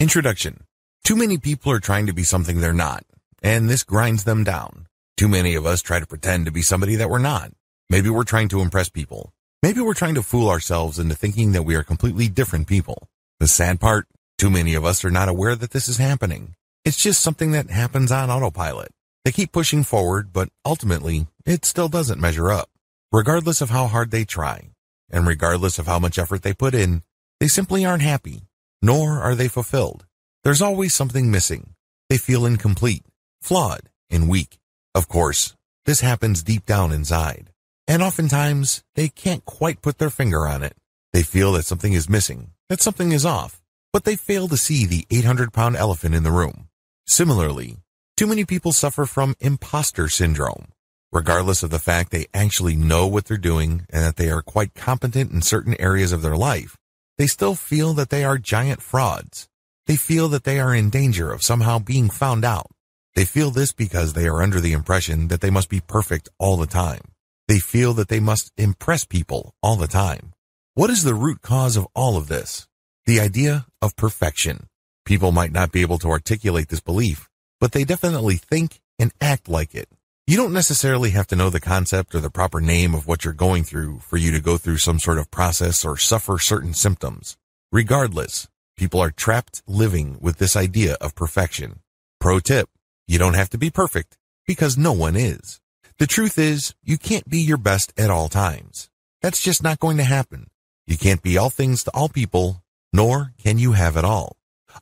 Introduction. Too many people are trying to be something they're not, and this grinds them down. Too many of us try to pretend to be somebody that we're not. Maybe we're trying to impress people. Maybe we're trying to fool ourselves into thinking that we are completely different people. The sad part, too many of us are not aware that this is happening. It's just something that happens on autopilot. They keep pushing forward, but ultimately, it still doesn't measure up. Regardless of how hard they try, and regardless of how much effort they put in, they simply aren't happy nor are they fulfilled. There's always something missing. They feel incomplete, flawed, and weak. Of course, this happens deep down inside, and oftentimes they can't quite put their finger on it. They feel that something is missing, that something is off, but they fail to see the 800-pound elephant in the room. Similarly, too many people suffer from imposter syndrome, regardless of the fact they actually know what they're doing and that they are quite competent in certain areas of their life. They still feel that they are giant frauds. They feel that they are in danger of somehow being found out. They feel this because they are under the impression that they must be perfect all the time. They feel that they must impress people all the time. What is the root cause of all of this? The idea of perfection. People might not be able to articulate this belief, but they definitely think and act like it you don't necessarily have to know the concept or the proper name of what you're going through for you to go through some sort of process or suffer certain symptoms. Regardless, people are trapped living with this idea of perfection. Pro tip, you don't have to be perfect because no one is. The truth is, you can't be your best at all times. That's just not going to happen. You can't be all things to all people, nor can you have it all.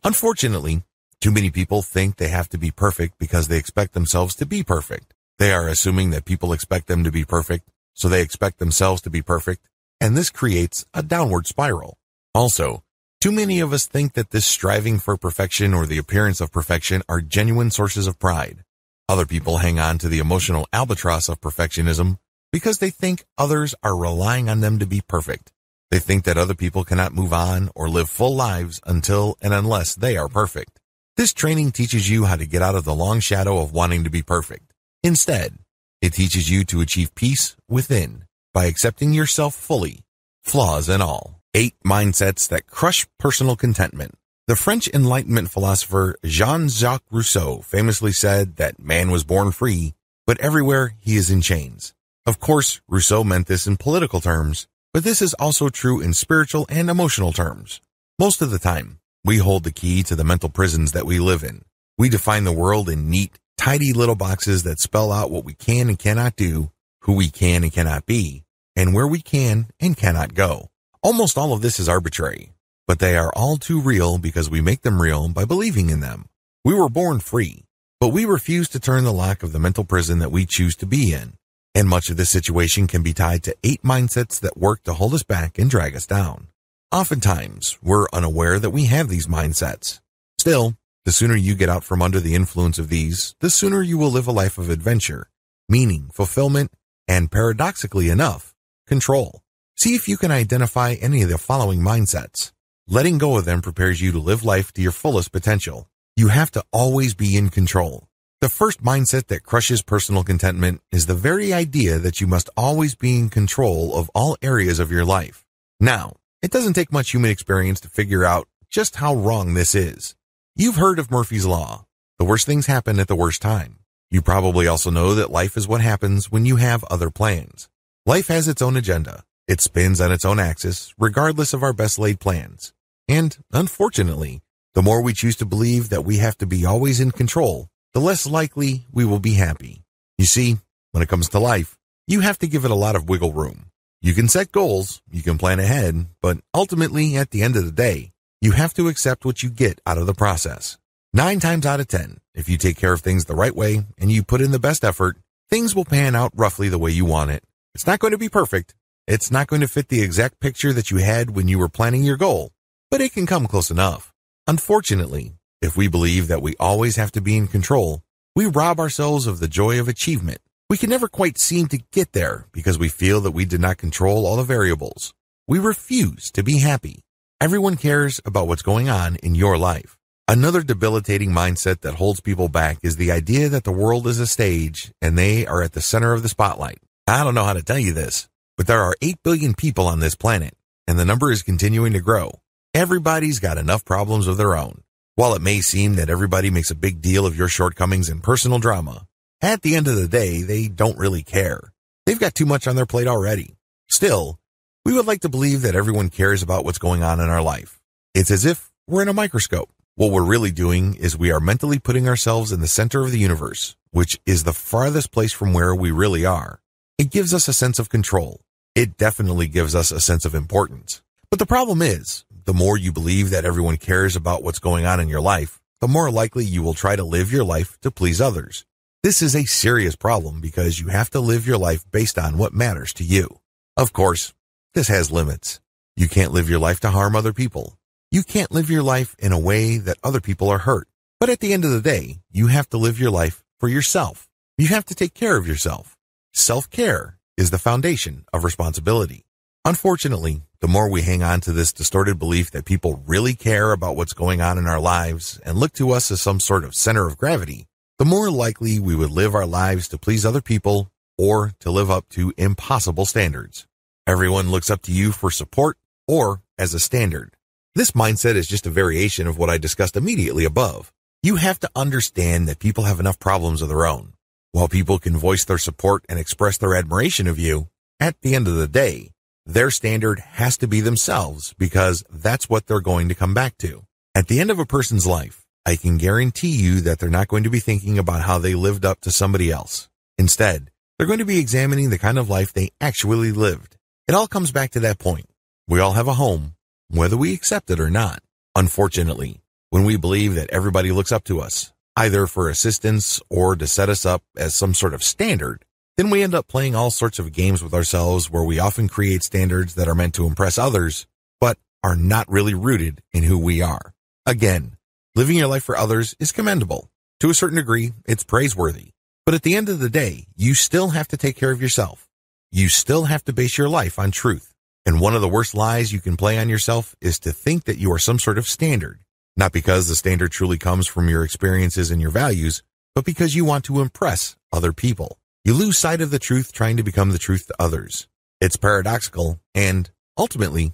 Unfortunately, too many people think they have to be perfect because they expect themselves to be perfect. They are assuming that people expect them to be perfect, so they expect themselves to be perfect, and this creates a downward spiral. Also, too many of us think that this striving for perfection or the appearance of perfection are genuine sources of pride. Other people hang on to the emotional albatross of perfectionism because they think others are relying on them to be perfect. They think that other people cannot move on or live full lives until and unless they are perfect. This training teaches you how to get out of the long shadow of wanting to be perfect. Instead, it teaches you to achieve peace within by accepting yourself fully, flaws and all. 8 Mindsets That Crush Personal Contentment The French Enlightenment philosopher Jean-Jacques Rousseau famously said that man was born free, but everywhere he is in chains. Of course, Rousseau meant this in political terms, but this is also true in spiritual and emotional terms. Most of the time, we hold the key to the mental prisons that we live in. We define the world in neat, tidy little boxes that spell out what we can and cannot do, who we can and cannot be, and where we can and cannot go. Almost all of this is arbitrary, but they are all too real because we make them real by believing in them. We were born free, but we refuse to turn the lock of the mental prison that we choose to be in. And much of this situation can be tied to eight mindsets that work to hold us back and drag us down. Oftentimes, we're unaware that we have these mindsets. Still, the sooner you get out from under the influence of these, the sooner you will live a life of adventure, meaning, fulfillment, and paradoxically enough, control. See if you can identify any of the following mindsets. Letting go of them prepares you to live life to your fullest potential. You have to always be in control. The first mindset that crushes personal contentment is the very idea that you must always be in control of all areas of your life. Now, it doesn't take much human experience to figure out just how wrong this is. You've heard of Murphy's Law. The worst things happen at the worst time. You probably also know that life is what happens when you have other plans. Life has its own agenda. It spins on its own axis, regardless of our best laid plans. And, unfortunately, the more we choose to believe that we have to be always in control, the less likely we will be happy. You see, when it comes to life, you have to give it a lot of wiggle room. You can set goals, you can plan ahead, but ultimately, at the end of the day, you have to accept what you get out of the process. Nine times out of 10, if you take care of things the right way and you put in the best effort, things will pan out roughly the way you want it. It's not going to be perfect. It's not going to fit the exact picture that you had when you were planning your goal, but it can come close enough. Unfortunately, if we believe that we always have to be in control, we rob ourselves of the joy of achievement. We can never quite seem to get there because we feel that we did not control all the variables. We refuse to be happy. Everyone cares about what's going on in your life. Another debilitating mindset that holds people back is the idea that the world is a stage and they are at the center of the spotlight. I don't know how to tell you this, but there are 8 billion people on this planet, and the number is continuing to grow. Everybody's got enough problems of their own. While it may seem that everybody makes a big deal of your shortcomings and personal drama, at the end of the day, they don't really care. They've got too much on their plate already. Still, we would like to believe that everyone cares about what's going on in our life. It's as if we're in a microscope. What we're really doing is we are mentally putting ourselves in the center of the universe, which is the farthest place from where we really are. It gives us a sense of control. It definitely gives us a sense of importance. But the problem is, the more you believe that everyone cares about what's going on in your life, the more likely you will try to live your life to please others. This is a serious problem because you have to live your life based on what matters to you. Of course, this has limits. You can't live your life to harm other people. You can't live your life in a way that other people are hurt. But at the end of the day, you have to live your life for yourself. You have to take care of yourself. Self-care is the foundation of responsibility. Unfortunately, the more we hang on to this distorted belief that people really care about what's going on in our lives and look to us as some sort of center of gravity, the more likely we would live our lives to please other people or to live up to impossible standards. Everyone looks up to you for support or as a standard. This mindset is just a variation of what I discussed immediately above. You have to understand that people have enough problems of their own. While people can voice their support and express their admiration of you, at the end of the day, their standard has to be themselves because that's what they're going to come back to. At the end of a person's life, I can guarantee you that they're not going to be thinking about how they lived up to somebody else. Instead, they're going to be examining the kind of life they actually lived. It all comes back to that point. We all have a home, whether we accept it or not. Unfortunately, when we believe that everybody looks up to us, either for assistance or to set us up as some sort of standard, then we end up playing all sorts of games with ourselves where we often create standards that are meant to impress others, but are not really rooted in who we are. Again, living your life for others is commendable. To a certain degree, it's praiseworthy. But at the end of the day, you still have to take care of yourself you still have to base your life on truth. And one of the worst lies you can play on yourself is to think that you are some sort of standard, not because the standard truly comes from your experiences and your values, but because you want to impress other people. You lose sight of the truth trying to become the truth to others. It's paradoxical and, ultimately,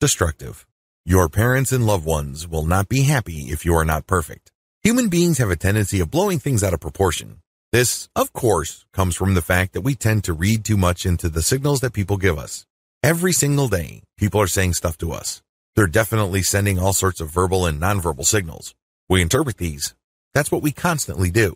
destructive. Your parents and loved ones will not be happy if you are not perfect. Human beings have a tendency of blowing things out of proportion, this, of course, comes from the fact that we tend to read too much into the signals that people give us. Every single day, people are saying stuff to us. They're definitely sending all sorts of verbal and nonverbal signals. We interpret these. That's what we constantly do.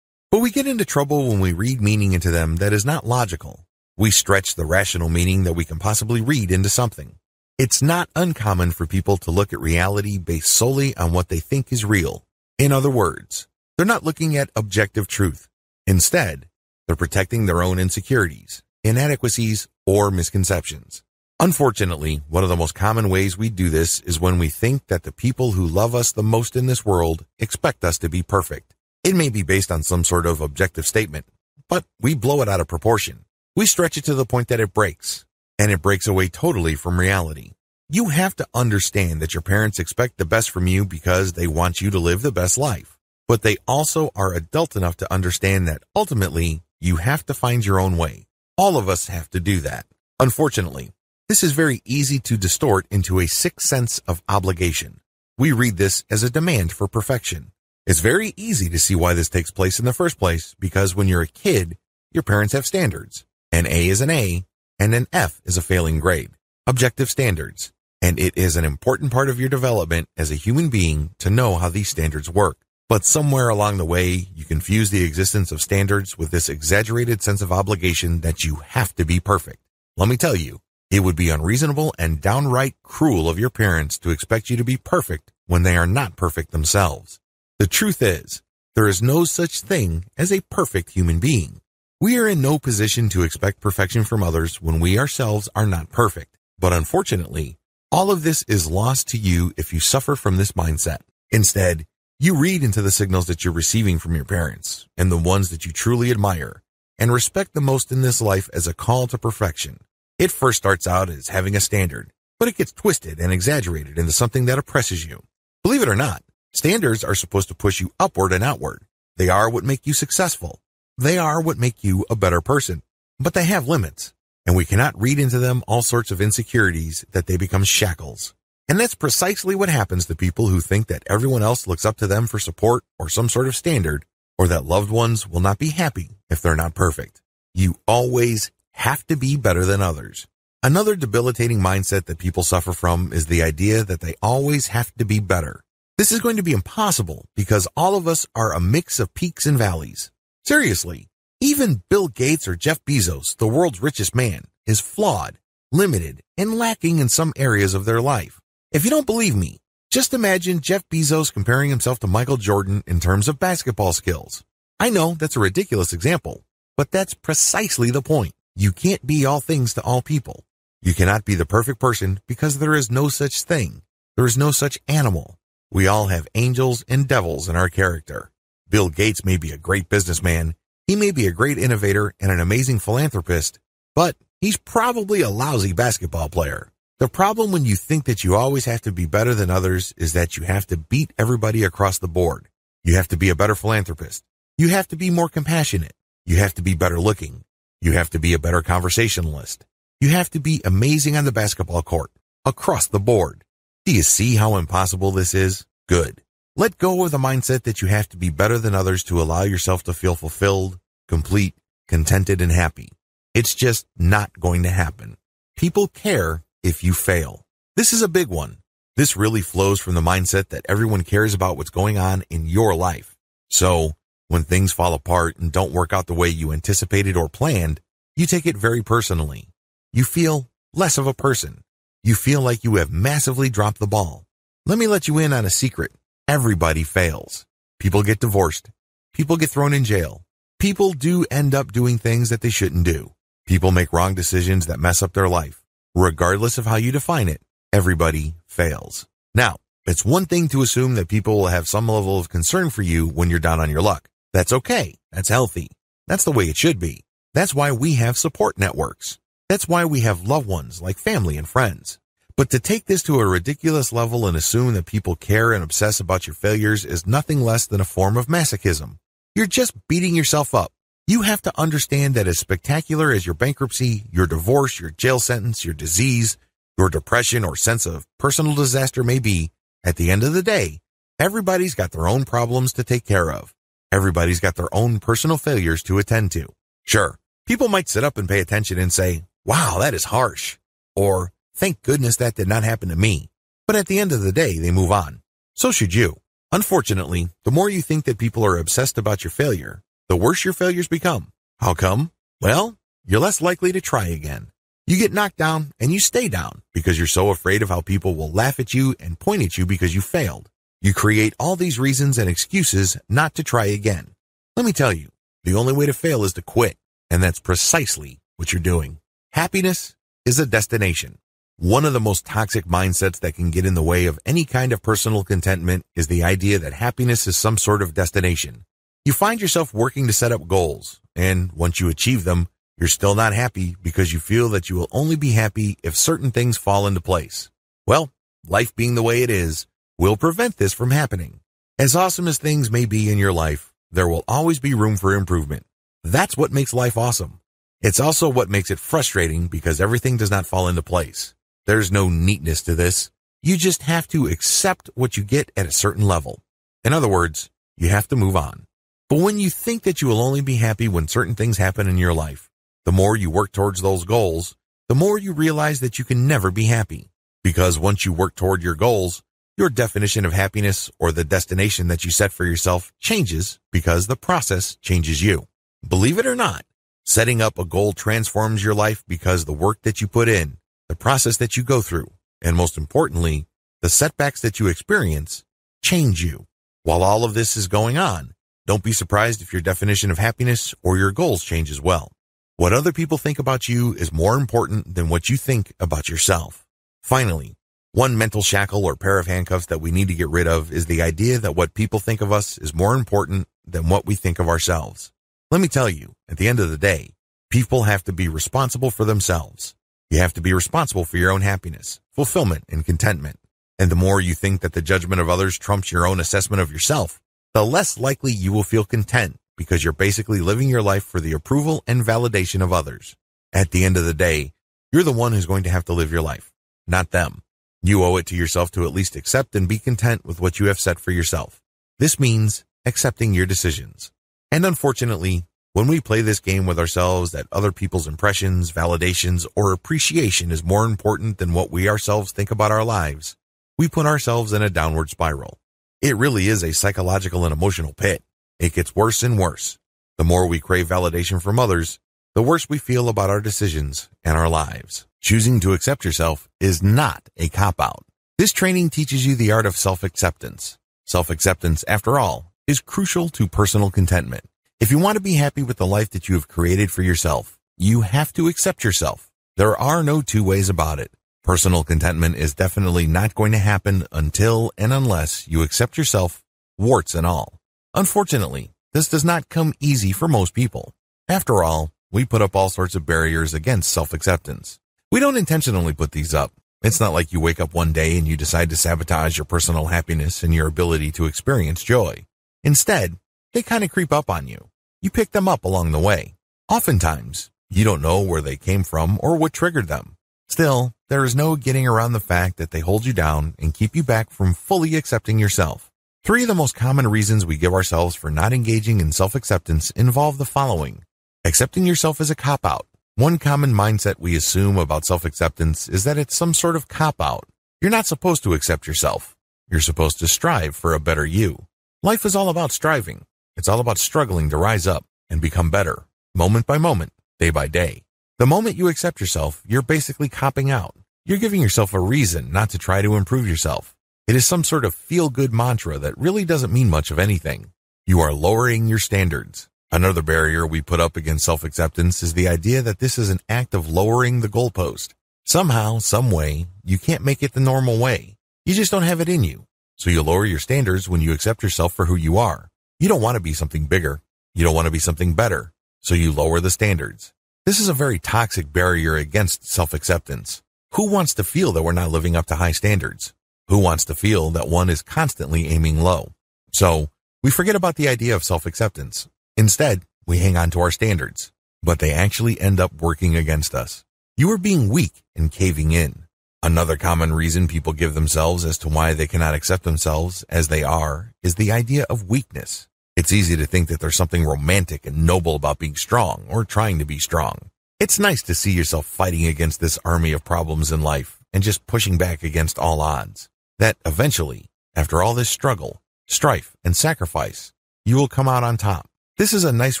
But we get into trouble when we read meaning into them that is not logical. We stretch the rational meaning that we can possibly read into something. It's not uncommon for people to look at reality based solely on what they think is real. In other words, they're not looking at objective truth. Instead, they're protecting their own insecurities, inadequacies, or misconceptions. Unfortunately, one of the most common ways we do this is when we think that the people who love us the most in this world expect us to be perfect. It may be based on some sort of objective statement, but we blow it out of proportion. We stretch it to the point that it breaks, and it breaks away totally from reality. You have to understand that your parents expect the best from you because they want you to live the best life but they also are adult enough to understand that ultimately you have to find your own way. All of us have to do that. Unfortunately, this is very easy to distort into a sick sense of obligation. We read this as a demand for perfection. It's very easy to see why this takes place in the first place because when you're a kid, your parents have standards. An A is an A and an F is a failing grade. Objective standards. And it is an important part of your development as a human being to know how these standards work. But somewhere along the way, you confuse the existence of standards with this exaggerated sense of obligation that you have to be perfect. Let me tell you, it would be unreasonable and downright cruel of your parents to expect you to be perfect when they are not perfect themselves. The truth is, there is no such thing as a perfect human being. We are in no position to expect perfection from others when we ourselves are not perfect. But unfortunately, all of this is lost to you if you suffer from this mindset. Instead, you read into the signals that you're receiving from your parents and the ones that you truly admire and respect the most in this life as a call to perfection. It first starts out as having a standard, but it gets twisted and exaggerated into something that oppresses you. Believe it or not, standards are supposed to push you upward and outward. They are what make you successful. They are what make you a better person, but they have limits and we cannot read into them all sorts of insecurities that they become shackles. And that's precisely what happens to people who think that everyone else looks up to them for support or some sort of standard, or that loved ones will not be happy if they're not perfect. You always have to be better than others. Another debilitating mindset that people suffer from is the idea that they always have to be better. This is going to be impossible because all of us are a mix of peaks and valleys. Seriously, even Bill Gates or Jeff Bezos, the world's richest man, is flawed, limited, and lacking in some areas of their life. If you don't believe me, just imagine Jeff Bezos comparing himself to Michael Jordan in terms of basketball skills. I know that's a ridiculous example, but that's precisely the point. You can't be all things to all people. You cannot be the perfect person because there is no such thing. There is no such animal. We all have angels and devils in our character. Bill Gates may be a great businessman. He may be a great innovator and an amazing philanthropist, but he's probably a lousy basketball player. The problem when you think that you always have to be better than others is that you have to beat everybody across the board. You have to be a better philanthropist. You have to be more compassionate. You have to be better looking. You have to be a better conversationalist. You have to be amazing on the basketball court across the board. Do you see how impossible this is? Good. Let go of the mindset that you have to be better than others to allow yourself to feel fulfilled, complete, contented, and happy. It's just not going to happen. People care if you fail. This is a big one. This really flows from the mindset that everyone cares about what's going on in your life. So when things fall apart and don't work out the way you anticipated or planned, you take it very personally. You feel less of a person. You feel like you have massively dropped the ball. Let me let you in on a secret. Everybody fails. People get divorced. People get thrown in jail. People do end up doing things that they shouldn't do. People make wrong decisions that mess up their life regardless of how you define it, everybody fails. Now, it's one thing to assume that people will have some level of concern for you when you're down on your luck. That's okay. That's healthy. That's the way it should be. That's why we have support networks. That's why we have loved ones like family and friends. But to take this to a ridiculous level and assume that people care and obsess about your failures is nothing less than a form of masochism. You're just beating yourself up. You have to understand that as spectacular as your bankruptcy, your divorce, your jail sentence, your disease, your depression, or sense of personal disaster may be, at the end of the day, everybody's got their own problems to take care of. Everybody's got their own personal failures to attend to. Sure, people might sit up and pay attention and say, wow, that is harsh. Or, thank goodness that did not happen to me. But at the end of the day, they move on. So should you. Unfortunately, the more you think that people are obsessed about your failure, the worse your failures become. How come? Well, you're less likely to try again. You get knocked down and you stay down because you're so afraid of how people will laugh at you and point at you because you failed. You create all these reasons and excuses not to try again. Let me tell you, the only way to fail is to quit, and that's precisely what you're doing. Happiness is a destination. One of the most toxic mindsets that can get in the way of any kind of personal contentment is the idea that happiness is some sort of destination. You find yourself working to set up goals, and once you achieve them, you're still not happy because you feel that you will only be happy if certain things fall into place. Well, life being the way it is will prevent this from happening. As awesome as things may be in your life, there will always be room for improvement. That's what makes life awesome. It's also what makes it frustrating because everything does not fall into place. There's no neatness to this. You just have to accept what you get at a certain level. In other words, you have to move on. But when you think that you will only be happy when certain things happen in your life, the more you work towards those goals, the more you realize that you can never be happy. Because once you work toward your goals, your definition of happiness or the destination that you set for yourself changes because the process changes you. Believe it or not, setting up a goal transforms your life because the work that you put in, the process that you go through, and most importantly, the setbacks that you experience change you. While all of this is going on, don't be surprised if your definition of happiness or your goals change as well. What other people think about you is more important than what you think about yourself. Finally, one mental shackle or pair of handcuffs that we need to get rid of is the idea that what people think of us is more important than what we think of ourselves. Let me tell you, at the end of the day, people have to be responsible for themselves. You have to be responsible for your own happiness, fulfillment, and contentment. And the more you think that the judgment of others trumps your own assessment of yourself, the less likely you will feel content because you're basically living your life for the approval and validation of others. At the end of the day, you're the one who's going to have to live your life, not them. You owe it to yourself to at least accept and be content with what you have set for yourself. This means accepting your decisions. And unfortunately, when we play this game with ourselves that other people's impressions, validations, or appreciation is more important than what we ourselves think about our lives, we put ourselves in a downward spiral. It really is a psychological and emotional pit. It gets worse and worse. The more we crave validation from others, the worse we feel about our decisions and our lives. Choosing to accept yourself is not a cop out. This training teaches you the art of self acceptance. Self acceptance, after all, is crucial to personal contentment. If you want to be happy with the life that you have created for yourself, you have to accept yourself. There are no two ways about it. Personal contentment is definitely not going to happen until and unless you accept yourself, warts and all. Unfortunately, this does not come easy for most people. After all, we put up all sorts of barriers against self-acceptance. We don't intentionally put these up. It's not like you wake up one day and you decide to sabotage your personal happiness and your ability to experience joy. Instead, they kind of creep up on you. You pick them up along the way. Oftentimes, you don't know where they came from or what triggered them. Still, there is no getting around the fact that they hold you down and keep you back from fully accepting yourself. Three of the most common reasons we give ourselves for not engaging in self-acceptance involve the following. Accepting yourself is a cop-out. One common mindset we assume about self-acceptance is that it's some sort of cop-out. You're not supposed to accept yourself. You're supposed to strive for a better you. Life is all about striving. It's all about struggling to rise up and become better, moment by moment, day by day. The moment you accept yourself, you're basically copping out. You're giving yourself a reason not to try to improve yourself. It is some sort of feel-good mantra that really doesn't mean much of anything. You are lowering your standards. Another barrier we put up against self-acceptance is the idea that this is an act of lowering the goalpost. Somehow, some way, you can't make it the normal way. You just don't have it in you. So you lower your standards when you accept yourself for who you are. You don't want to be something bigger. You don't want to be something better. So you lower the standards. This is a very toxic barrier against self-acceptance. Who wants to feel that we're not living up to high standards? Who wants to feel that one is constantly aiming low? So we forget about the idea of self-acceptance. Instead, we hang on to our standards, but they actually end up working against us. You are being weak and caving in. Another common reason people give themselves as to why they cannot accept themselves as they are is the idea of weakness. It's easy to think that there's something romantic and noble about being strong or trying to be strong. It's nice to see yourself fighting against this army of problems in life and just pushing back against all odds. That eventually, after all this struggle, strife, and sacrifice, you will come out on top. This is a nice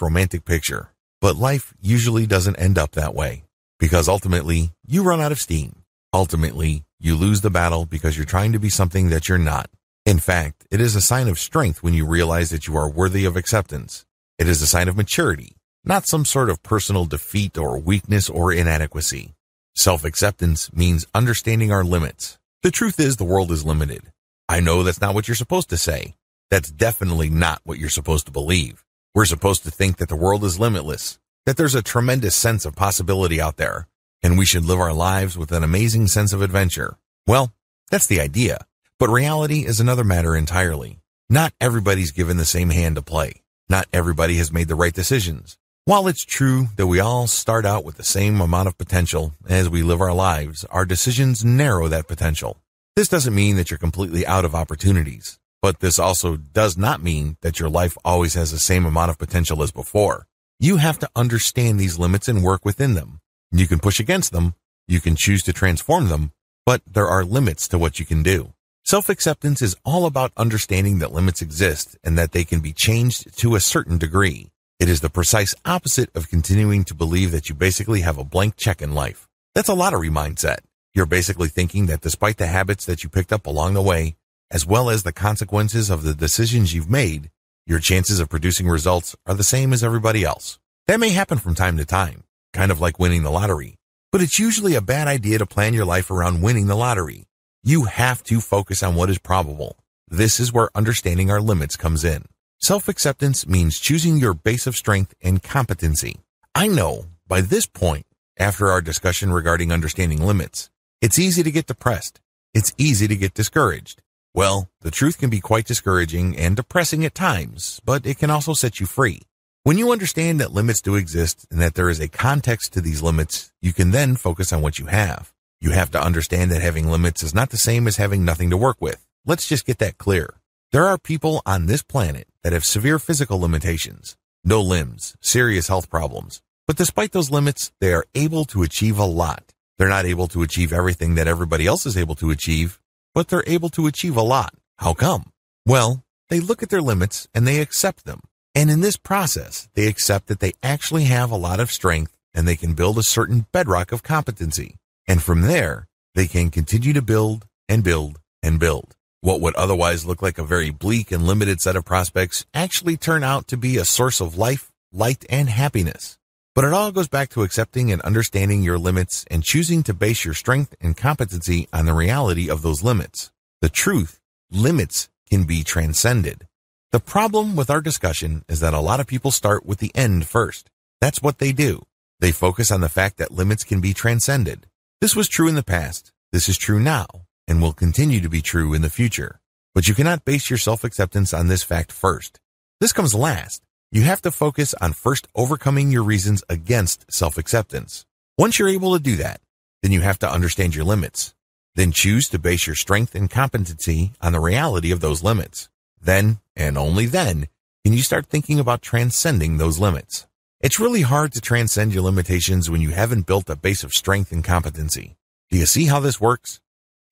romantic picture, but life usually doesn't end up that way because ultimately you run out of steam. Ultimately, you lose the battle because you're trying to be something that you're not. In fact, it is a sign of strength when you realize that you are worthy of acceptance. It is a sign of maturity, not some sort of personal defeat or weakness or inadequacy. Self-acceptance means understanding our limits. The truth is the world is limited. I know that's not what you're supposed to say. That's definitely not what you're supposed to believe. We're supposed to think that the world is limitless, that there's a tremendous sense of possibility out there, and we should live our lives with an amazing sense of adventure. Well, that's the idea. But reality is another matter entirely. Not everybody's given the same hand to play. Not everybody has made the right decisions. While it's true that we all start out with the same amount of potential as we live our lives, our decisions narrow that potential. This doesn't mean that you're completely out of opportunities, but this also does not mean that your life always has the same amount of potential as before. You have to understand these limits and work within them. You can push against them, you can choose to transform them, but there are limits to what you can do. Self-acceptance is all about understanding that limits exist and that they can be changed to a certain degree. It is the precise opposite of continuing to believe that you basically have a blank check in life. That's a lottery mindset. You're basically thinking that despite the habits that you picked up along the way, as well as the consequences of the decisions you've made, your chances of producing results are the same as everybody else. That may happen from time to time, kind of like winning the lottery, but it's usually a bad idea to plan your life around winning the lottery. You have to focus on what is probable. This is where understanding our limits comes in. Self-acceptance means choosing your base of strength and competency. I know by this point, after our discussion regarding understanding limits, it's easy to get depressed. It's easy to get discouraged. Well, the truth can be quite discouraging and depressing at times, but it can also set you free. When you understand that limits do exist and that there is a context to these limits, you can then focus on what you have. You have to understand that having limits is not the same as having nothing to work with. Let's just get that clear. There are people on this planet that have severe physical limitations, no limbs, serious health problems. But despite those limits, they are able to achieve a lot. They're not able to achieve everything that everybody else is able to achieve, but they're able to achieve a lot. How come? Well, they look at their limits and they accept them. And in this process, they accept that they actually have a lot of strength and they can build a certain bedrock of competency. And from there, they can continue to build and build and build. What would otherwise look like a very bleak and limited set of prospects actually turn out to be a source of life, light, and happiness. But it all goes back to accepting and understanding your limits and choosing to base your strength and competency on the reality of those limits. The truth, limits can be transcended. The problem with our discussion is that a lot of people start with the end first. That's what they do. They focus on the fact that limits can be transcended. This was true in the past, this is true now, and will continue to be true in the future. But you cannot base your self-acceptance on this fact first. This comes last. You have to focus on first overcoming your reasons against self-acceptance. Once you're able to do that, then you have to understand your limits. Then choose to base your strength and competency on the reality of those limits. Then, and only then, can you start thinking about transcending those limits. It's really hard to transcend your limitations when you haven't built a base of strength and competency. Do you see how this works?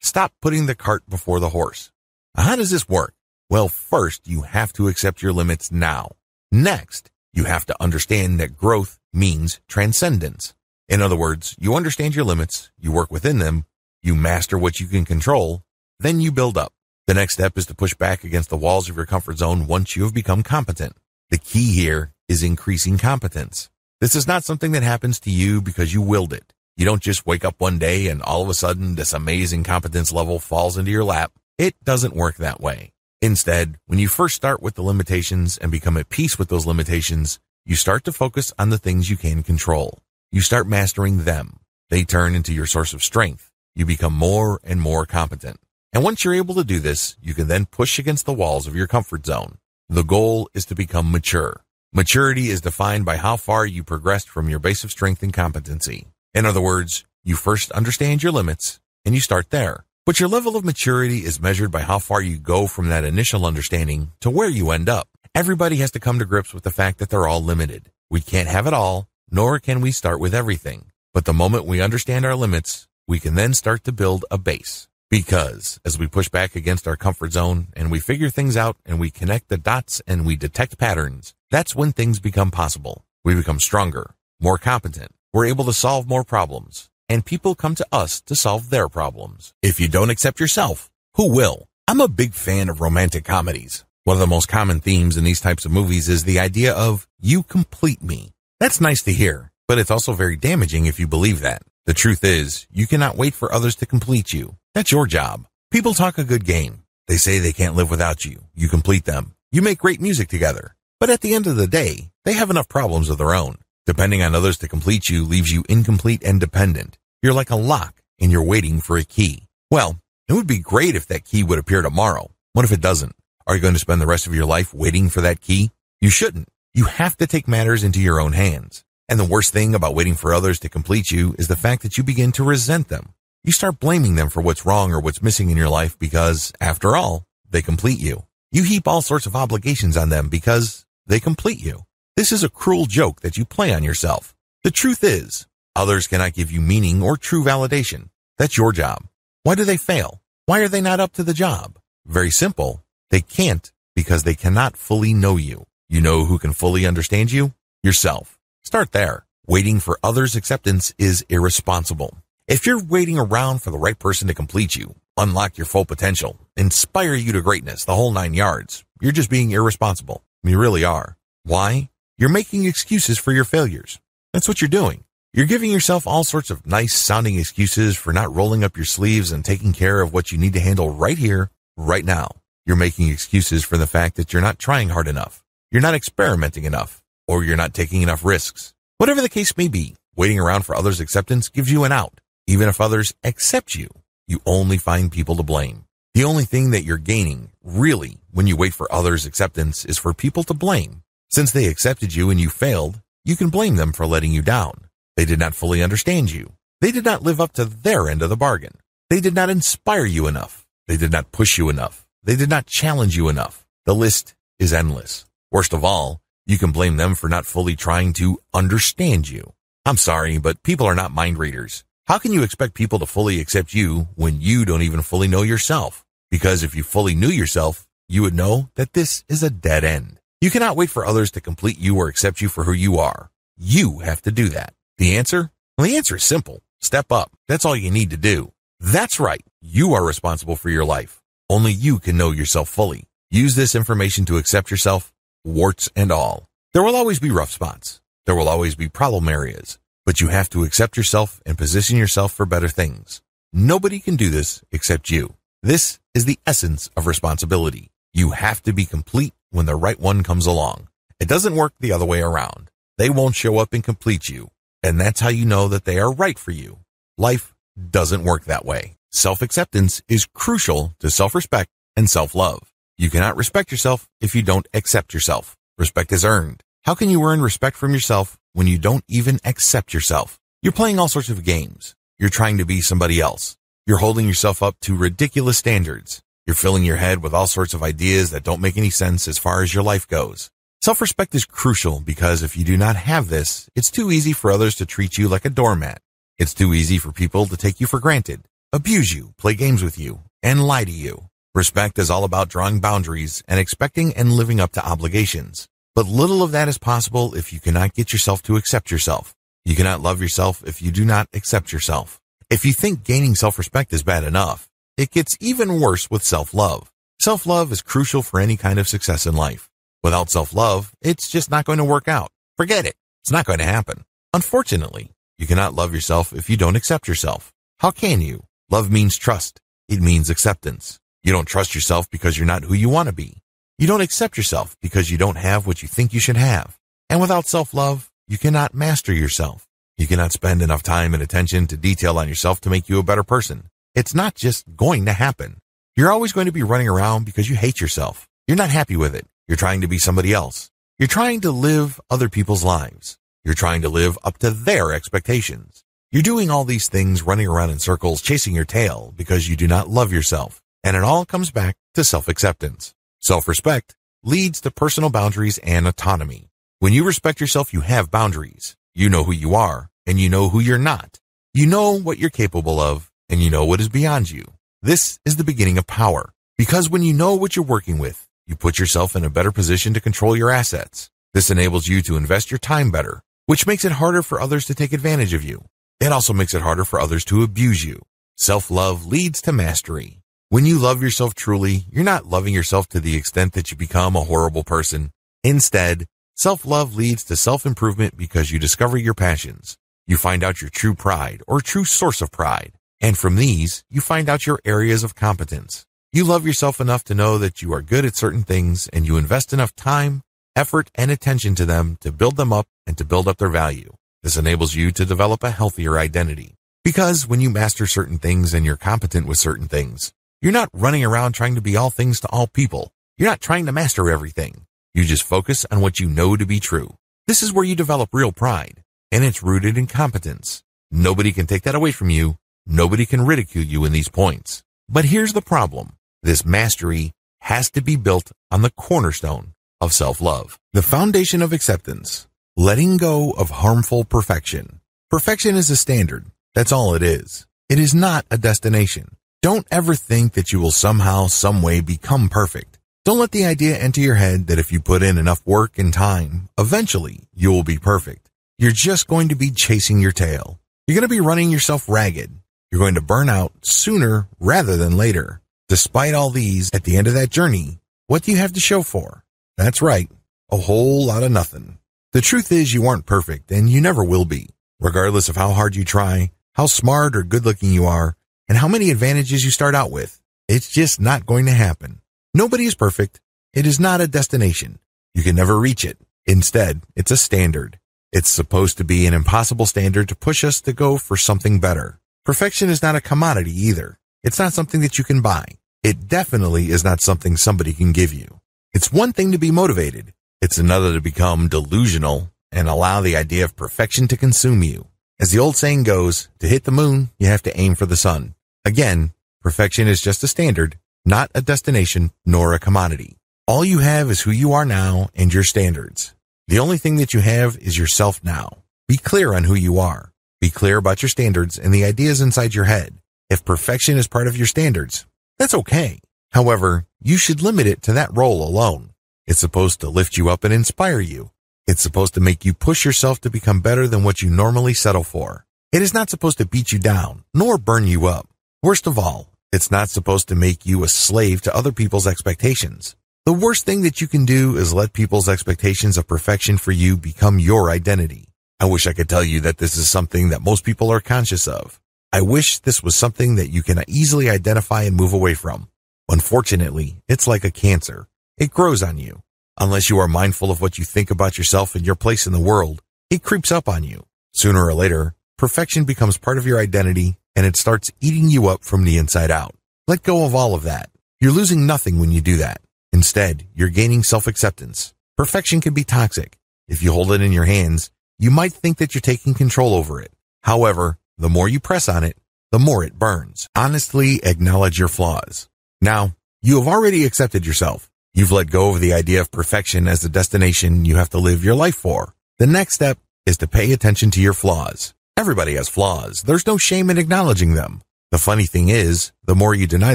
Stop putting the cart before the horse. How does this work? Well, first, you have to accept your limits now. Next, you have to understand that growth means transcendence. In other words, you understand your limits, you work within them, you master what you can control, then you build up. The next step is to push back against the walls of your comfort zone once you have become competent. The key here is increasing competence. This is not something that happens to you because you willed it. You don't just wake up one day and all of a sudden this amazing competence level falls into your lap. It doesn't work that way. Instead, when you first start with the limitations and become at peace with those limitations, you start to focus on the things you can control. You start mastering them. They turn into your source of strength. You become more and more competent. And once you're able to do this, you can then push against the walls of your comfort zone. The goal is to become mature. Maturity is defined by how far you progressed from your base of strength and competency. In other words, you first understand your limits and you start there. But your level of maturity is measured by how far you go from that initial understanding to where you end up. Everybody has to come to grips with the fact that they're all limited. We can't have it all, nor can we start with everything. But the moment we understand our limits, we can then start to build a base. Because as we push back against our comfort zone and we figure things out and we connect the dots and we detect patterns, that's when things become possible. We become stronger, more competent. We're able to solve more problems and people come to us to solve their problems. If you don't accept yourself, who will? I'm a big fan of romantic comedies. One of the most common themes in these types of movies is the idea of you complete me. That's nice to hear, but it's also very damaging if you believe that. The truth is, you cannot wait for others to complete you. That's your job. People talk a good game. They say they can't live without you. You complete them. You make great music together. But at the end of the day, they have enough problems of their own. Depending on others to complete you leaves you incomplete and dependent. You're like a lock and you're waiting for a key. Well, it would be great if that key would appear tomorrow. What if it doesn't? Are you going to spend the rest of your life waiting for that key? You shouldn't. You have to take matters into your own hands. And the worst thing about waiting for others to complete you is the fact that you begin to resent them. You start blaming them for what's wrong or what's missing in your life because, after all, they complete you. You heap all sorts of obligations on them because they complete you. This is a cruel joke that you play on yourself. The truth is, others cannot give you meaning or true validation. That's your job. Why do they fail? Why are they not up to the job? Very simple. They can't because they cannot fully know you. You know who can fully understand you? Yourself. Start there. Waiting for others' acceptance is irresponsible. If you're waiting around for the right person to complete you, unlock your full potential, inspire you to greatness, the whole nine yards, you're just being irresponsible. You really are. Why? You're making excuses for your failures. That's what you're doing. You're giving yourself all sorts of nice sounding excuses for not rolling up your sleeves and taking care of what you need to handle right here, right now. You're making excuses for the fact that you're not trying hard enough. You're not experimenting enough or you're not taking enough risks. Whatever the case may be, waiting around for others' acceptance gives you an out. Even if others accept you, you only find people to blame. The only thing that you're gaining, really, when you wait for others' acceptance is for people to blame. Since they accepted you and you failed, you can blame them for letting you down. They did not fully understand you. They did not live up to their end of the bargain. They did not inspire you enough. They did not push you enough. They did not challenge you enough. The list is endless. Worst of all, you can blame them for not fully trying to understand you. I'm sorry, but people are not mind readers. How can you expect people to fully accept you when you don't even fully know yourself? Because if you fully knew yourself, you would know that this is a dead end. You cannot wait for others to complete you or accept you for who you are. You have to do that. The answer? Well, the answer is simple. Step up. That's all you need to do. That's right. You are responsible for your life. Only you can know yourself fully. Use this information to accept yourself warts and all. There will always be rough spots. There will always be problem areas, but you have to accept yourself and position yourself for better things. Nobody can do this except you. This is the essence of responsibility. You have to be complete when the right one comes along. It doesn't work the other way around. They won't show up and complete you. And that's how you know that they are right for you. Life doesn't work that way. Self-acceptance is crucial to self-respect and self-love. You cannot respect yourself if you don't accept yourself. Respect is earned. How can you earn respect from yourself when you don't even accept yourself? You're playing all sorts of games. You're trying to be somebody else. You're holding yourself up to ridiculous standards. You're filling your head with all sorts of ideas that don't make any sense as far as your life goes. Self-respect is crucial because if you do not have this, it's too easy for others to treat you like a doormat. It's too easy for people to take you for granted, abuse you, play games with you, and lie to you. Respect is all about drawing boundaries and expecting and living up to obligations. But little of that is possible if you cannot get yourself to accept yourself. You cannot love yourself if you do not accept yourself. If you think gaining self-respect is bad enough, it gets even worse with self-love. Self-love is crucial for any kind of success in life. Without self-love, it's just not going to work out. Forget it. It's not going to happen. Unfortunately, you cannot love yourself if you don't accept yourself. How can you? Love means trust. It means acceptance. You don't trust yourself because you're not who you want to be. You don't accept yourself because you don't have what you think you should have. And without self-love, you cannot master yourself. You cannot spend enough time and attention to detail on yourself to make you a better person. It's not just going to happen. You're always going to be running around because you hate yourself. You're not happy with it. You're trying to be somebody else. You're trying to live other people's lives. You're trying to live up to their expectations. You're doing all these things running around in circles, chasing your tail because you do not love yourself. And it all comes back to self-acceptance. Self-respect leads to personal boundaries and autonomy. When you respect yourself, you have boundaries. You know who you are and you know who you're not. You know what you're capable of and you know what is beyond you. This is the beginning of power because when you know what you're working with, you put yourself in a better position to control your assets. This enables you to invest your time better, which makes it harder for others to take advantage of you. It also makes it harder for others to abuse you. Self-love leads to mastery. When you love yourself truly, you're not loving yourself to the extent that you become a horrible person. Instead, self-love leads to self-improvement because you discover your passions. You find out your true pride or true source of pride. And from these, you find out your areas of competence. You love yourself enough to know that you are good at certain things and you invest enough time, effort, and attention to them to build them up and to build up their value. This enables you to develop a healthier identity. Because when you master certain things and you're competent with certain things, you're not running around trying to be all things to all people. You're not trying to master everything. You just focus on what you know to be true. This is where you develop real pride, and it's rooted in competence. Nobody can take that away from you. Nobody can ridicule you in these points. But here's the problem. This mastery has to be built on the cornerstone of self-love, the foundation of acceptance, letting go of harmful perfection. Perfection is a standard. That's all it is. It is not a destination. Don't ever think that you will somehow, some way become perfect. Don't let the idea enter your head that if you put in enough work and time, eventually you will be perfect. You're just going to be chasing your tail. You're going to be running yourself ragged. You're going to burn out sooner rather than later. Despite all these, at the end of that journey, what do you have to show for? That's right, a whole lot of nothing. The truth is you aren't perfect and you never will be. Regardless of how hard you try, how smart or good looking you are, and how many advantages you start out with. It's just not going to happen. Nobody is perfect. It is not a destination. You can never reach it. Instead, it's a standard. It's supposed to be an impossible standard to push us to go for something better. Perfection is not a commodity either. It's not something that you can buy. It definitely is not something somebody can give you. It's one thing to be motivated. It's another to become delusional and allow the idea of perfection to consume you. As the old saying goes, to hit the moon, you have to aim for the sun. Again, perfection is just a standard, not a destination nor a commodity. All you have is who you are now and your standards. The only thing that you have is yourself now. Be clear on who you are. Be clear about your standards and the ideas inside your head. If perfection is part of your standards, that's okay. However, you should limit it to that role alone. It's supposed to lift you up and inspire you. It's supposed to make you push yourself to become better than what you normally settle for. It is not supposed to beat you down, nor burn you up. Worst of all, it's not supposed to make you a slave to other people's expectations. The worst thing that you can do is let people's expectations of perfection for you become your identity. I wish I could tell you that this is something that most people are conscious of. I wish this was something that you can easily identify and move away from. Unfortunately, it's like a cancer. It grows on you. Unless you are mindful of what you think about yourself and your place in the world, it creeps up on you. Sooner or later, perfection becomes part of your identity and it starts eating you up from the inside out. Let go of all of that. You're losing nothing when you do that. Instead, you're gaining self-acceptance. Perfection can be toxic. If you hold it in your hands, you might think that you're taking control over it. However, the more you press on it, the more it burns. Honestly, acknowledge your flaws. Now, you have already accepted yourself. You've let go of the idea of perfection as the destination you have to live your life for. The next step is to pay attention to your flaws. Everybody has flaws. There's no shame in acknowledging them. The funny thing is, the more you deny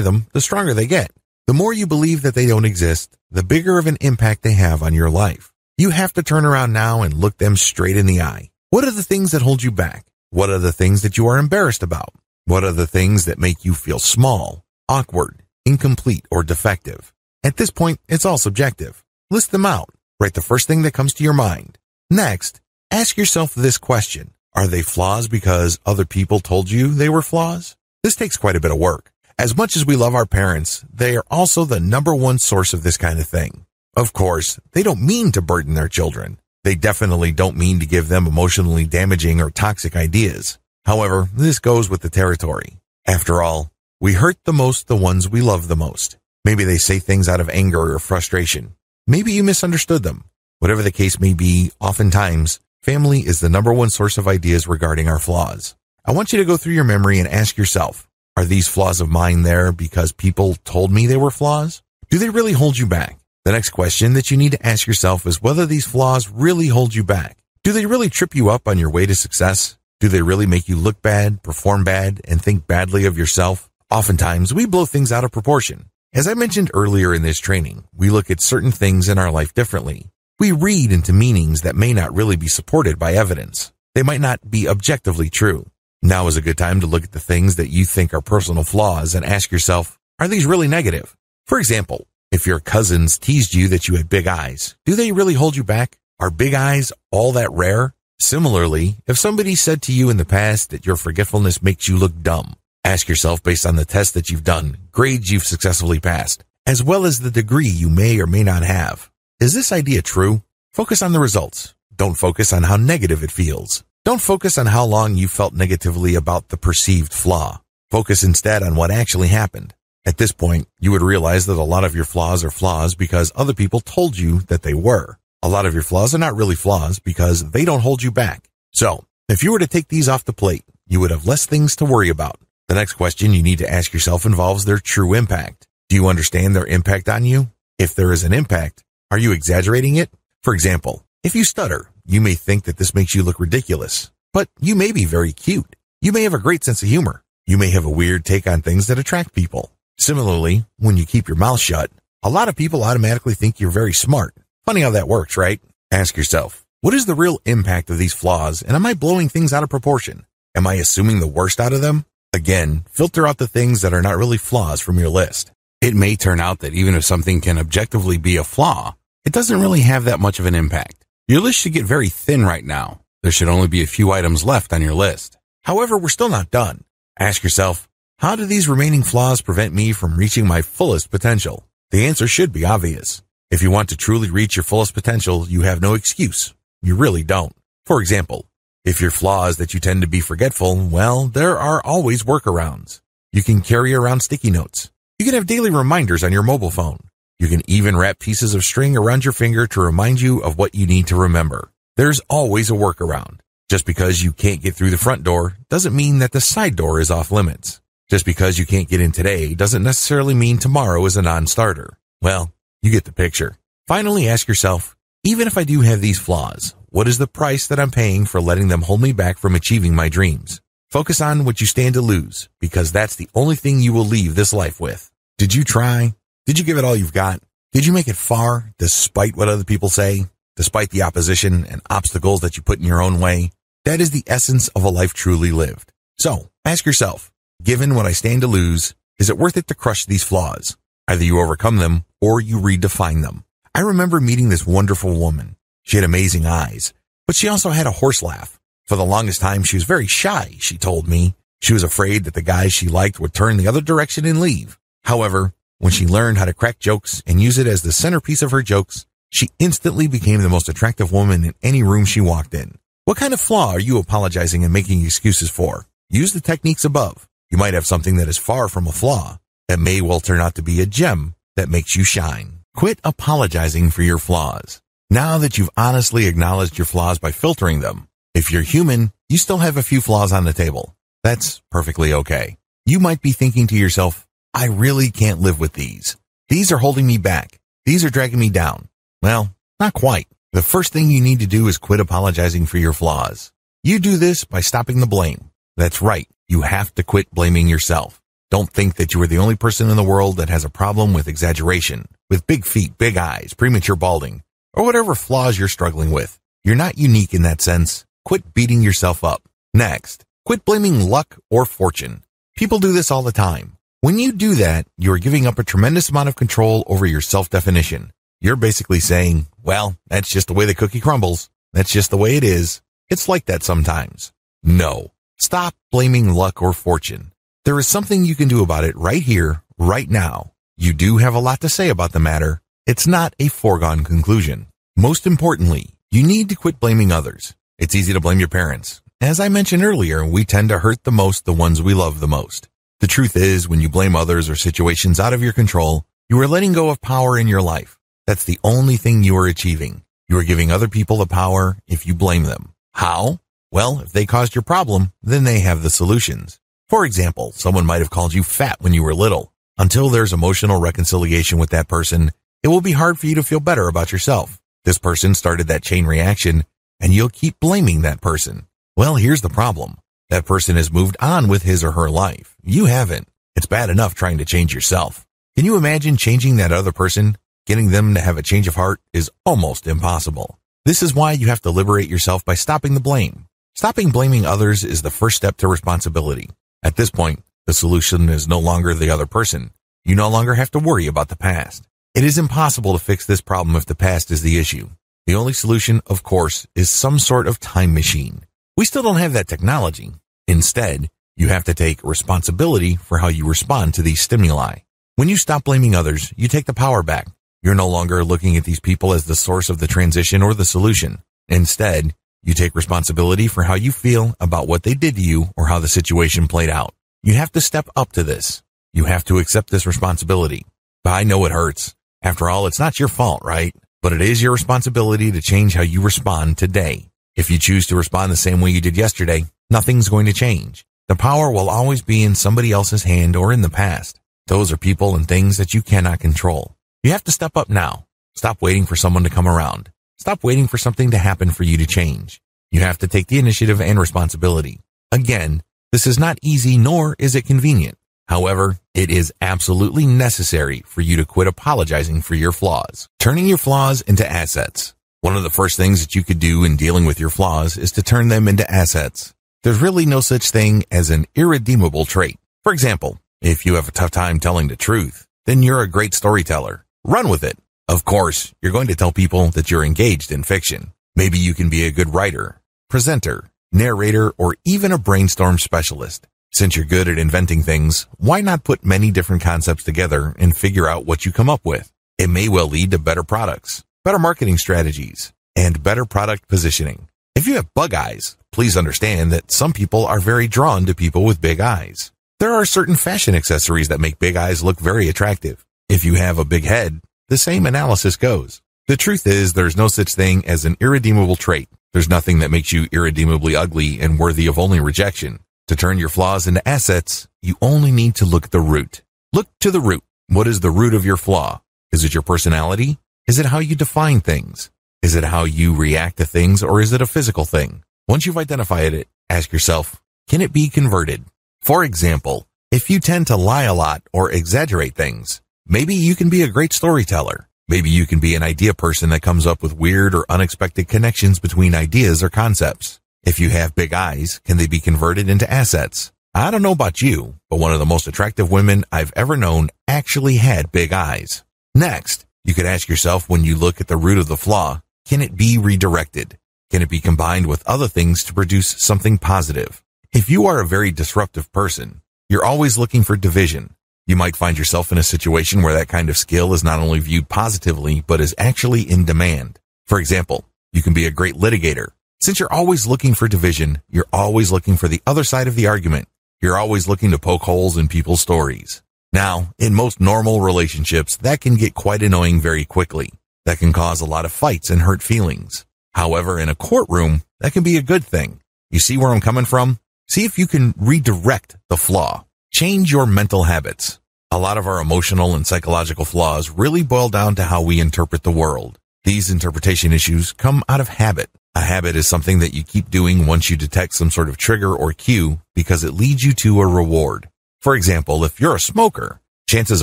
them, the stronger they get. The more you believe that they don't exist, the bigger of an impact they have on your life. You have to turn around now and look them straight in the eye. What are the things that hold you back? What are the things that you are embarrassed about? What are the things that make you feel small, awkward, incomplete, or defective? At this point, it's all subjective. List them out. Write the first thing that comes to your mind. Next, ask yourself this question. Are they flaws because other people told you they were flaws? This takes quite a bit of work. As much as we love our parents, they are also the number one source of this kind of thing. Of course, they don't mean to burden their children. They definitely don't mean to give them emotionally damaging or toxic ideas. However, this goes with the territory. After all, we hurt the most the ones we love the most. Maybe they say things out of anger or frustration. Maybe you misunderstood them. Whatever the case may be, oftentimes Family is the number one source of ideas regarding our flaws. I want you to go through your memory and ask yourself, are these flaws of mine there because people told me they were flaws? Do they really hold you back? The next question that you need to ask yourself is whether these flaws really hold you back. Do they really trip you up on your way to success? Do they really make you look bad, perform bad, and think badly of yourself? Oftentimes, we blow things out of proportion. As I mentioned earlier in this training, we look at certain things in our life differently. We read into meanings that may not really be supported by evidence. They might not be objectively true. Now is a good time to look at the things that you think are personal flaws and ask yourself, are these really negative? For example, if your cousins teased you that you had big eyes, do they really hold you back? Are big eyes all that rare? Similarly, if somebody said to you in the past that your forgetfulness makes you look dumb, ask yourself based on the tests that you've done, grades you've successfully passed, as well as the degree you may or may not have, is this idea true? Focus on the results. Don't focus on how negative it feels. Don't focus on how long you felt negatively about the perceived flaw. Focus instead on what actually happened. At this point, you would realize that a lot of your flaws are flaws because other people told you that they were. A lot of your flaws are not really flaws because they don't hold you back. So, if you were to take these off the plate, you would have less things to worry about. The next question you need to ask yourself involves their true impact. Do you understand their impact on you? If there is an impact, are you exaggerating it? For example, if you stutter, you may think that this makes you look ridiculous, but you may be very cute. You may have a great sense of humor. You may have a weird take on things that attract people. Similarly, when you keep your mouth shut, a lot of people automatically think you're very smart. Funny how that works, right? Ask yourself, what is the real impact of these flaws and am I blowing things out of proportion? Am I assuming the worst out of them? Again, filter out the things that are not really flaws from your list. It may turn out that even if something can objectively be a flaw, it doesn't really have that much of an impact. Your list should get very thin right now. There should only be a few items left on your list. However, we're still not done. Ask yourself, how do these remaining flaws prevent me from reaching my fullest potential? The answer should be obvious. If you want to truly reach your fullest potential, you have no excuse. You really don't. For example, if your flaw is that you tend to be forgetful, well, there are always workarounds. You can carry around sticky notes. You can have daily reminders on your mobile phone. You can even wrap pieces of string around your finger to remind you of what you need to remember. There's always a workaround. Just because you can't get through the front door doesn't mean that the side door is off limits. Just because you can't get in today doesn't necessarily mean tomorrow is a non-starter. Well, you get the picture. Finally, ask yourself, even if I do have these flaws, what is the price that I'm paying for letting them hold me back from achieving my dreams? Focus on what you stand to lose because that's the only thing you will leave this life with. Did you try? Did you give it all you've got? Did you make it far despite what other people say? Despite the opposition and obstacles that you put in your own way? That is the essence of a life truly lived. So ask yourself, given what I stand to lose, is it worth it to crush these flaws? Either you overcome them or you redefine them. I remember meeting this wonderful woman. She had amazing eyes, but she also had a horse laugh. For the longest time, she was very shy, she told me. She was afraid that the guys she liked would turn the other direction and leave. However, when she learned how to crack jokes and use it as the centerpiece of her jokes, she instantly became the most attractive woman in any room she walked in. What kind of flaw are you apologizing and making excuses for? Use the techniques above. You might have something that is far from a flaw that may well turn out to be a gem that makes you shine. Quit apologizing for your flaws. Now that you've honestly acknowledged your flaws by filtering them, if you're human, you still have a few flaws on the table. That's perfectly okay. You might be thinking to yourself, I really can't live with these. These are holding me back. These are dragging me down. Well, not quite. The first thing you need to do is quit apologizing for your flaws. You do this by stopping the blame. That's right. You have to quit blaming yourself. Don't think that you are the only person in the world that has a problem with exaggeration, with big feet, big eyes, premature balding, or whatever flaws you're struggling with. You're not unique in that sense. Quit beating yourself up. Next, quit blaming luck or fortune. People do this all the time. When you do that, you're giving up a tremendous amount of control over your self-definition. You're basically saying, well, that's just the way the cookie crumbles. That's just the way it is. It's like that sometimes. No. Stop blaming luck or fortune. There is something you can do about it right here, right now. You do have a lot to say about the matter. It's not a foregone conclusion. Most importantly, you need to quit blaming others. It's easy to blame your parents. As I mentioned earlier, we tend to hurt the most the ones we love the most. The truth is, when you blame others or situations out of your control, you are letting go of power in your life. That's the only thing you are achieving. You are giving other people the power if you blame them. How? Well, if they caused your problem, then they have the solutions. For example, someone might have called you fat when you were little. Until there's emotional reconciliation with that person, it will be hard for you to feel better about yourself. This person started that chain reaction, and you'll keep blaming that person. Well, here's the problem. That person has moved on with his or her life. You haven't. It's bad enough trying to change yourself. Can you imagine changing that other person? Getting them to have a change of heart is almost impossible. This is why you have to liberate yourself by stopping the blame. Stopping blaming others is the first step to responsibility. At this point, the solution is no longer the other person. You no longer have to worry about the past. It is impossible to fix this problem if the past is the issue. The only solution, of course, is some sort of time machine. We still don't have that technology, Instead, you have to take responsibility for how you respond to these stimuli. When you stop blaming others, you take the power back. You're no longer looking at these people as the source of the transition or the solution. Instead, you take responsibility for how you feel about what they did to you or how the situation played out. You have to step up to this. You have to accept this responsibility. I know it hurts. After all, it's not your fault, right? But it is your responsibility to change how you respond today. If you choose to respond the same way you did yesterday, Nothing's going to change. The power will always be in somebody else's hand or in the past. Those are people and things that you cannot control. You have to step up now. Stop waiting for someone to come around. Stop waiting for something to happen for you to change. You have to take the initiative and responsibility. Again, this is not easy nor is it convenient. However, it is absolutely necessary for you to quit apologizing for your flaws. Turning your flaws into assets. One of the first things that you could do in dealing with your flaws is to turn them into assets. There's really no such thing as an irredeemable trait. For example, if you have a tough time telling the truth, then you're a great storyteller. Run with it. Of course, you're going to tell people that you're engaged in fiction. Maybe you can be a good writer, presenter, narrator, or even a brainstorm specialist. Since you're good at inventing things, why not put many different concepts together and figure out what you come up with? It may well lead to better products, better marketing strategies, and better product positioning. If you have bug eyes, Please understand that some people are very drawn to people with big eyes. There are certain fashion accessories that make big eyes look very attractive. If you have a big head, the same analysis goes. The truth is there's no such thing as an irredeemable trait. There's nothing that makes you irredeemably ugly and worthy of only rejection. To turn your flaws into assets, you only need to look at the root. Look to the root. What is the root of your flaw? Is it your personality? Is it how you define things? Is it how you react to things or is it a physical thing? Once you've identified it, ask yourself, can it be converted? For example, if you tend to lie a lot or exaggerate things, maybe you can be a great storyteller. Maybe you can be an idea person that comes up with weird or unexpected connections between ideas or concepts. If you have big eyes, can they be converted into assets? I don't know about you, but one of the most attractive women I've ever known actually had big eyes. Next, you could ask yourself when you look at the root of the flaw, can it be redirected? Can it be combined with other things to produce something positive? If you are a very disruptive person, you're always looking for division. You might find yourself in a situation where that kind of skill is not only viewed positively, but is actually in demand. For example, you can be a great litigator. Since you're always looking for division, you're always looking for the other side of the argument. You're always looking to poke holes in people's stories. Now, in most normal relationships, that can get quite annoying very quickly. That can cause a lot of fights and hurt feelings. However, in a courtroom, that can be a good thing. You see where I'm coming from? See if you can redirect the flaw. Change your mental habits. A lot of our emotional and psychological flaws really boil down to how we interpret the world. These interpretation issues come out of habit. A habit is something that you keep doing once you detect some sort of trigger or cue because it leads you to a reward. For example, if you're a smoker, chances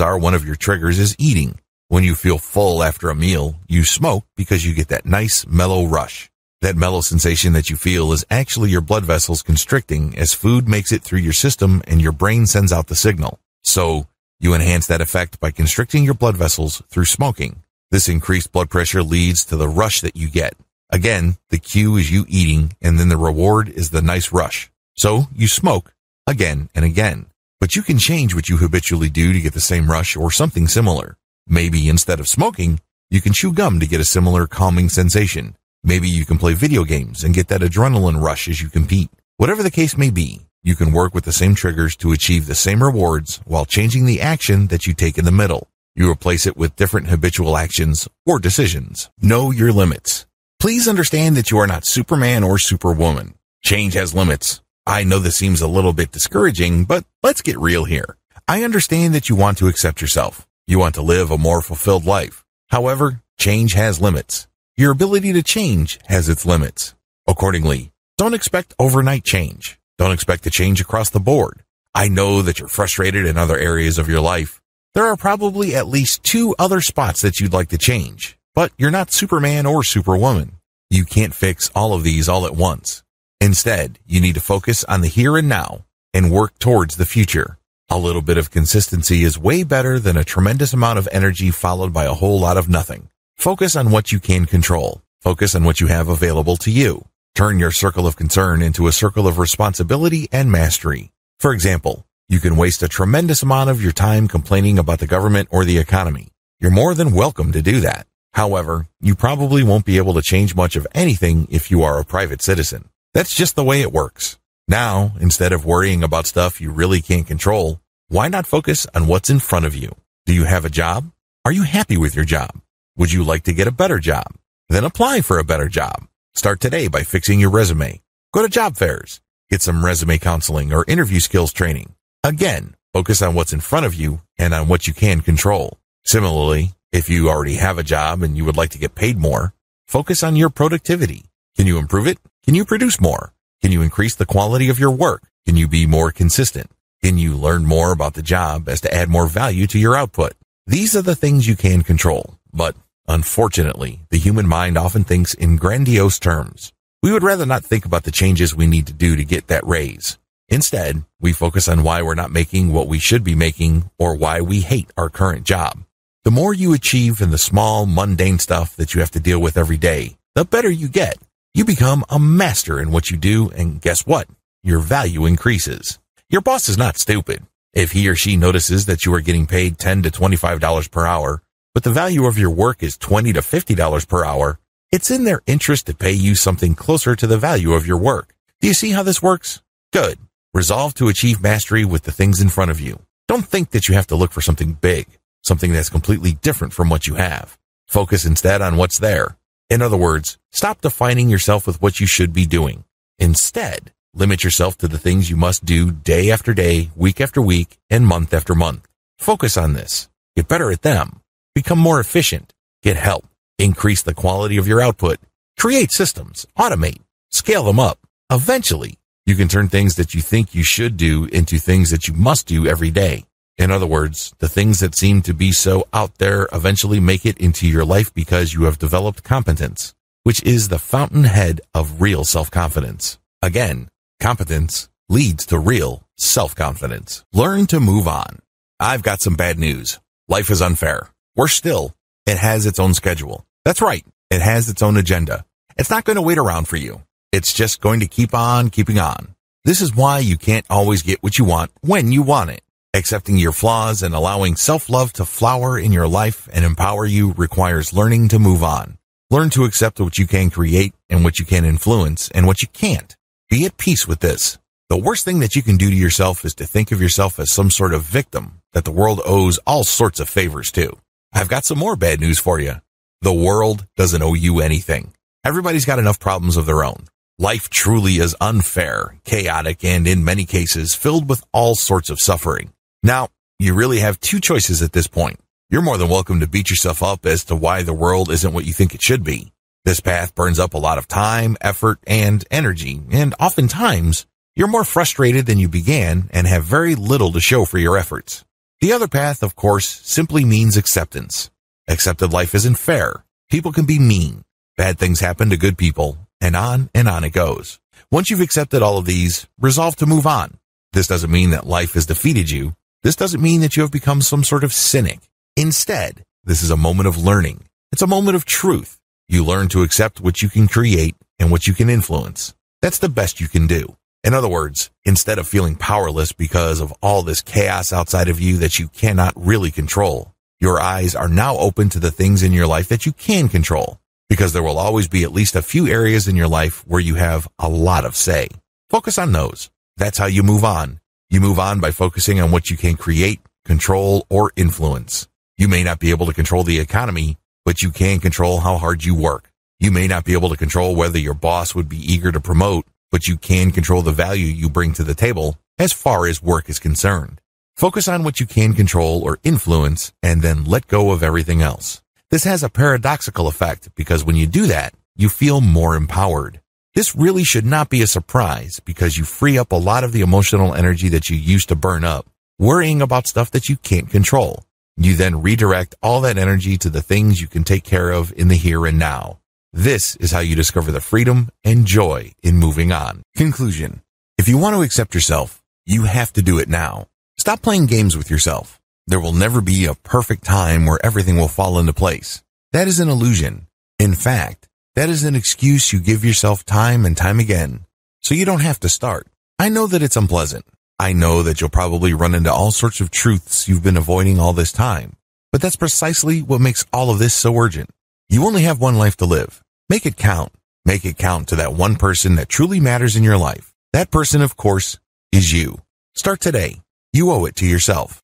are one of your triggers is eating. When you feel full after a meal, you smoke because you get that nice mellow rush. That mellow sensation that you feel is actually your blood vessels constricting as food makes it through your system and your brain sends out the signal. So you enhance that effect by constricting your blood vessels through smoking. This increased blood pressure leads to the rush that you get. Again, the cue is you eating and then the reward is the nice rush. So you smoke again and again, but you can change what you habitually do to get the same rush or something similar. Maybe instead of smoking, you can chew gum to get a similar calming sensation. Maybe you can play video games and get that adrenaline rush as you compete. Whatever the case may be, you can work with the same triggers to achieve the same rewards while changing the action that you take in the middle. You replace it with different habitual actions or decisions. Know your limits. Please understand that you are not Superman or Superwoman. Change has limits. I know this seems a little bit discouraging, but let's get real here. I understand that you want to accept yourself. You want to live a more fulfilled life. However, change has limits. Your ability to change has its limits. Accordingly, don't expect overnight change. Don't expect to change across the board. I know that you're frustrated in other areas of your life. There are probably at least two other spots that you'd like to change, but you're not Superman or Superwoman. You can't fix all of these all at once. Instead, you need to focus on the here and now and work towards the future. A little bit of consistency is way better than a tremendous amount of energy followed by a whole lot of nothing. Focus on what you can control. Focus on what you have available to you. Turn your circle of concern into a circle of responsibility and mastery. For example, you can waste a tremendous amount of your time complaining about the government or the economy. You're more than welcome to do that. However, you probably won't be able to change much of anything if you are a private citizen. That's just the way it works. Now, instead of worrying about stuff you really can't control, why not focus on what's in front of you? Do you have a job? Are you happy with your job? Would you like to get a better job? Then apply for a better job. Start today by fixing your resume. Go to job fairs. Get some resume counseling or interview skills training. Again, focus on what's in front of you and on what you can control. Similarly, if you already have a job and you would like to get paid more, focus on your productivity. Can you improve it? Can you produce more? Can you increase the quality of your work? Can you be more consistent? Can you learn more about the job as to add more value to your output? These are the things you can control, but unfortunately, the human mind often thinks in grandiose terms. We would rather not think about the changes we need to do to get that raise. Instead, we focus on why we're not making what we should be making or why we hate our current job. The more you achieve in the small, mundane stuff that you have to deal with every day, the better you get. You become a master in what you do, and guess what? Your value increases. Your boss is not stupid. If he or she notices that you are getting paid $10 to $25 per hour, but the value of your work is $20 to $50 per hour, it's in their interest to pay you something closer to the value of your work. Do you see how this works? Good. Resolve to achieve mastery with the things in front of you. Don't think that you have to look for something big, something that's completely different from what you have. Focus instead on what's there. In other words, stop defining yourself with what you should be doing. Instead, limit yourself to the things you must do day after day, week after week, and month after month. Focus on this. Get better at them. Become more efficient. Get help. Increase the quality of your output. Create systems. Automate. Scale them up. Eventually, you can turn things that you think you should do into things that you must do every day. In other words, the things that seem to be so out there eventually make it into your life because you have developed competence, which is the fountainhead of real self-confidence. Again, competence leads to real self-confidence. Learn to move on. I've got some bad news. Life is unfair. Worse still, it has its own schedule. That's right. It has its own agenda. It's not going to wait around for you. It's just going to keep on keeping on. This is why you can't always get what you want when you want it. Accepting your flaws and allowing self-love to flower in your life and empower you requires learning to move on. Learn to accept what you can create and what you can influence and what you can't. Be at peace with this. The worst thing that you can do to yourself is to think of yourself as some sort of victim that the world owes all sorts of favors to. I've got some more bad news for you. The world doesn't owe you anything. Everybody's got enough problems of their own. Life truly is unfair, chaotic, and in many cases filled with all sorts of suffering. Now, you really have two choices at this point. You're more than welcome to beat yourself up as to why the world isn't what you think it should be. This path burns up a lot of time, effort, and energy, and oftentimes, you're more frustrated than you began and have very little to show for your efforts. The other path, of course, simply means acceptance. Accepted life isn't fair. People can be mean. Bad things happen to good people, and on and on it goes. Once you've accepted all of these, resolve to move on. This doesn't mean that life has defeated you. This doesn't mean that you have become some sort of cynic. Instead, this is a moment of learning. It's a moment of truth. You learn to accept what you can create and what you can influence. That's the best you can do. In other words, instead of feeling powerless because of all this chaos outside of you that you cannot really control, your eyes are now open to the things in your life that you can control because there will always be at least a few areas in your life where you have a lot of say. Focus on those. That's how you move on you move on by focusing on what you can create, control, or influence. You may not be able to control the economy, but you can control how hard you work. You may not be able to control whether your boss would be eager to promote, but you can control the value you bring to the table as far as work is concerned. Focus on what you can control or influence and then let go of everything else. This has a paradoxical effect because when you do that, you feel more empowered. This really should not be a surprise because you free up a lot of the emotional energy that you used to burn up, worrying about stuff that you can't control. You then redirect all that energy to the things you can take care of in the here and now. This is how you discover the freedom and joy in moving on. Conclusion. If you want to accept yourself, you have to do it now. Stop playing games with yourself. There will never be a perfect time where everything will fall into place. That is an illusion. In fact, that is an excuse you give yourself time and time again, so you don't have to start. I know that it's unpleasant. I know that you'll probably run into all sorts of truths you've been avoiding all this time, but that's precisely what makes all of this so urgent. You only have one life to live. Make it count. Make it count to that one person that truly matters in your life. That person, of course, is you. Start today. You owe it to yourself.